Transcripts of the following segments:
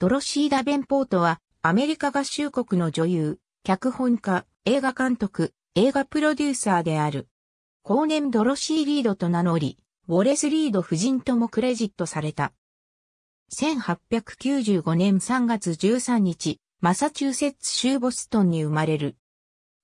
ドロシー・ダベンポートは、アメリカ合衆国の女優、脚本家、映画監督、映画プロデューサーである。後年ドロシー・リードと名乗り、ウォレス・リード夫人ともクレジットされた。1895年3月13日、マサチューセッツ州ボストンに生まれる。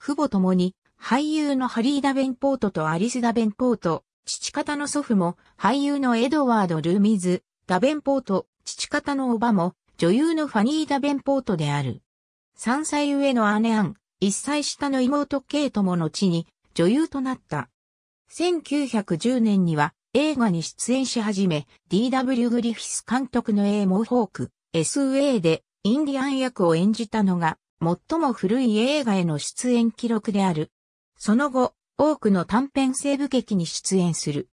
父母ともに、俳優のハリー・ダベンポートとアリス・ダベンポート、父方の祖父も、俳優のエドワード・ルーミズ、ダベンポート、父方のおばも、女優のファニー・ダベンポートである。3歳上の姉アン、1歳下の妹ケイトも後に女優となった。1910年には映画に出演し始め、D.W. グリフィス監督の A モーホーク、S.A. でインディアン役を演じたのが、最も古い映画への出演記録である。その後、多くの短編西部劇に出演する。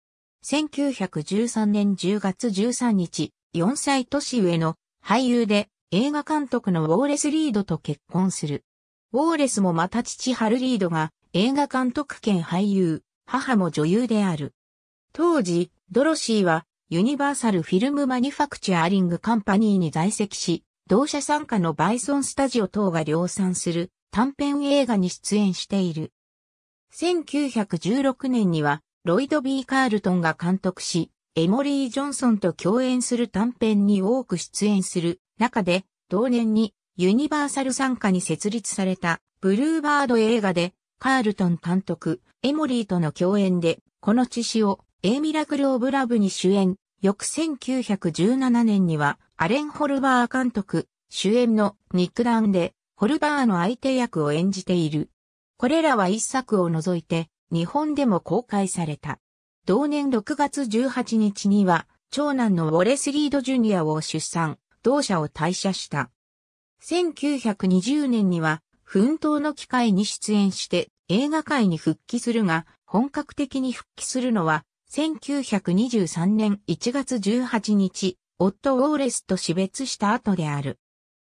1913年10月13日、4歳年上の俳優で映画監督のウォーレス・リードと結婚する。ウォーレスもまた父ハル・リードが映画監督兼俳優、母も女優である。当時、ドロシーはユニバーサル・フィルム・マニュファクチャーリング・カンパニーに在籍し、同社傘下のバイソン・スタジオ等が量産する短編映画に出演している。1916年にはロイド・ B・ カールトンが監督し、エモリー・ジョンソンと共演する短編に多く出演する中で、同年にユニバーサル参加に設立されたブルーバード映画で、カールトン監督、エモリーとの共演で、この血識をエイミラクル・オブ・ラブに主演、翌1917年には、アレン・ホルバー監督、主演のニックダウンで、ホルバーの相手役を演じている。これらは一作を除いて、日本でも公開された。同年6月18日には、長男のウォレスリード・ジュニアを出産、同社を退社した。1920年には、奮闘の機会に出演して映画界に復帰するが、本格的に復帰するのは、1923年1月18日、夫ウォーレスと死別した後である。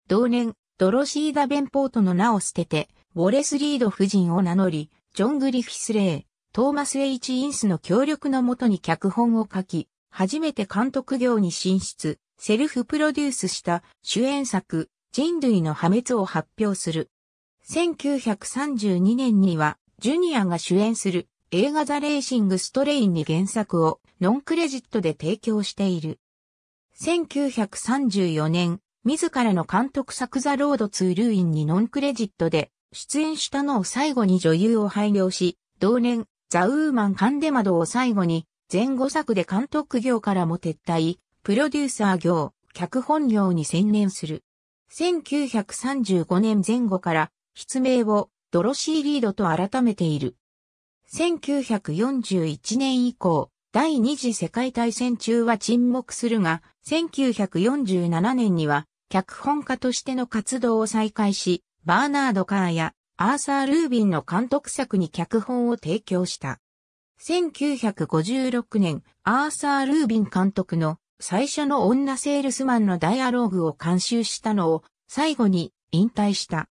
同年、ドロシーダ・ベンポートの名を捨てて、ウォレス・リード夫人を名乗り、ジョン・グリフィス・レイ、トーマス・エイチ・インスの協力のもとに脚本を書き、初めて監督業に進出、セルフプロデュースした主演作、人類の破滅を発表する。1932年には、ジュニアが主演する映画ザ・レーシング・ストレインに原作をノンクレジットで提供している。1934年、自らの監督作ザ・ロード・ツールインにノンクレジットで出演したのを最後に女優を配慮し、同年、ザ・ウーマン・カンデマドを最後に、前後作で監督業からも撤退、プロデューサー業、脚本業に専念する。1935年前後から、筆名をドロシー・リードと改めている。1941年以降、第二次世界大戦中は沈黙するが、1947年には脚本家としての活動を再開し、バーナード・カーやアーサー・ルービンの監督作に脚本を提供した。1956年、アーサー・ルービン監督の最初の女セールスマンのダイアローグを監修したのを最後に引退した。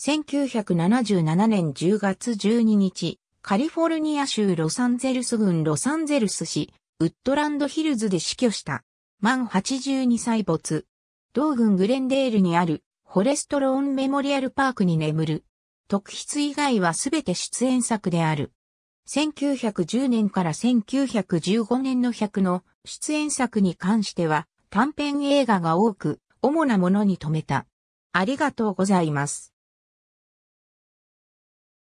1977年10月12日、カリフォルニア州ロサンゼルス郡ロサンゼルス市、ウッドランドヒルズで死去した。満82歳没。同郡グレンデールにあるフォレストローンメモリアルパークに眠る特筆以外はすべて出演作である。1910年から1915年の100の出演作に関しては短編映画が多く、主なものに留めた。ありがとうございます。